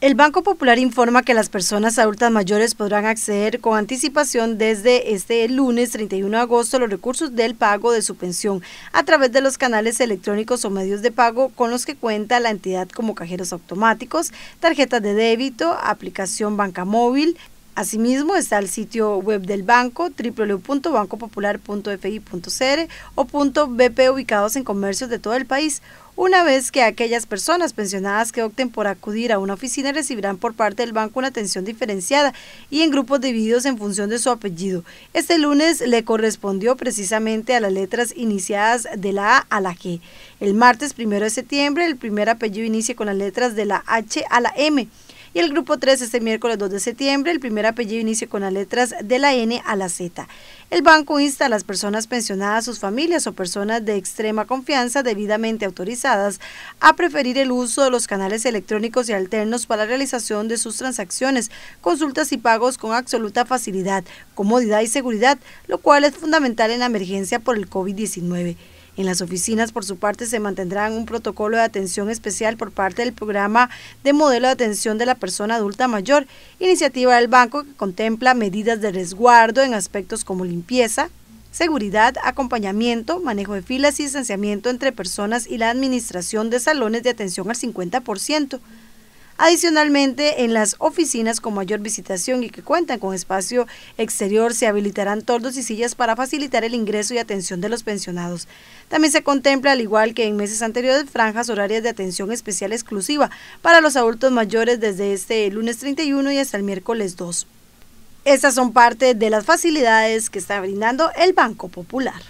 El Banco Popular informa que las personas adultas mayores podrán acceder con anticipación desde este lunes 31 de agosto los recursos del pago de su pensión a través de los canales electrónicos o medios de pago con los que cuenta la entidad como cajeros automáticos, tarjetas de débito, aplicación banca móvil, Asimismo, está el sitio web del banco www.bancopopular.fi.cr o .bp ubicados en comercios de todo el país. Una vez que aquellas personas pensionadas que opten por acudir a una oficina recibirán por parte del banco una atención diferenciada y en grupos divididos en función de su apellido. Este lunes le correspondió precisamente a las letras iniciadas de la A a la G. El martes primero de septiembre el primer apellido inicia con las letras de la H a la M. Y el grupo 3 este miércoles 2 de septiembre, el primer apellido inicia con las letras de la N a la Z. El banco insta a las personas pensionadas, sus familias o personas de extrema confianza debidamente autorizadas a preferir el uso de los canales electrónicos y alternos para la realización de sus transacciones, consultas y pagos con absoluta facilidad, comodidad y seguridad, lo cual es fundamental en la emergencia por el COVID-19. En las oficinas, por su parte, se mantendrá un protocolo de atención especial por parte del programa de modelo de atención de la persona adulta mayor, iniciativa del banco que contempla medidas de resguardo en aspectos como limpieza, seguridad, acompañamiento, manejo de filas y distanciamiento entre personas y la administración de salones de atención al 50%. Adicionalmente, en las oficinas con mayor visitación y que cuentan con espacio exterior se habilitarán tordos y sillas para facilitar el ingreso y atención de los pensionados. También se contempla, al igual que en meses anteriores, franjas horarias de atención especial exclusiva para los adultos mayores desde este lunes 31 y hasta el miércoles 2. Estas son parte de las facilidades que está brindando el Banco Popular.